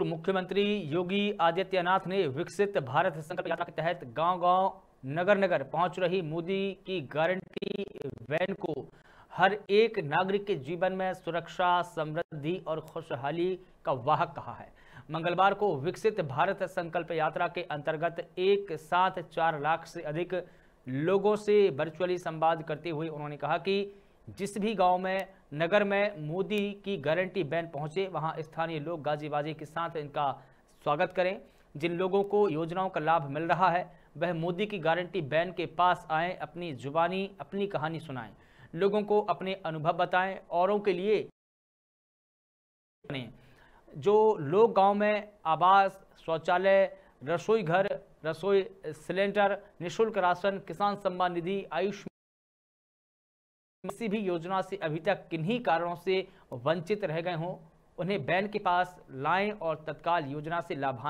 मुख्यमंत्री योगी आदित्यनाथ ने विकसित भारत संकल्प यात्रा के तहत गांव-गांव, नगर-नगर पहुंच रही मोदी की गारंटी वैन को हर एक नागरिक के जीवन में सुरक्षा समृद्धि और खुशहाली का वाहक कहा है मंगलवार को विकसित भारत संकल्प यात्रा के अंतर्गत एक साथ चार लाख से अधिक लोगों से वर्चुअली संवाद करते हुए उन्होंने कहा कि जिस भी गांव में नगर में मोदी की गारंटी बैन पहुंचे वहां स्थानीय लोग गाजीबाजी के साथ इनका स्वागत करें जिन लोगों को योजनाओं का लाभ मिल रहा है वह मोदी की गारंटी बैन के पास आए अपनी जुबानी अपनी कहानी सुनाएं लोगों को अपने अनुभव बताएं औरों के लिए जो लोग गांव में आवास शौचालय रसोई घर रसोई सिलेंडर निशुल्क राशन किसान सम्मान निधि आयुष किसी भी योजना से अभी तक किन्हीं कारणों से वंचित रह गए हों उन्हें बैंक के पास लाएं और तत्काल योजना से लाभान्वित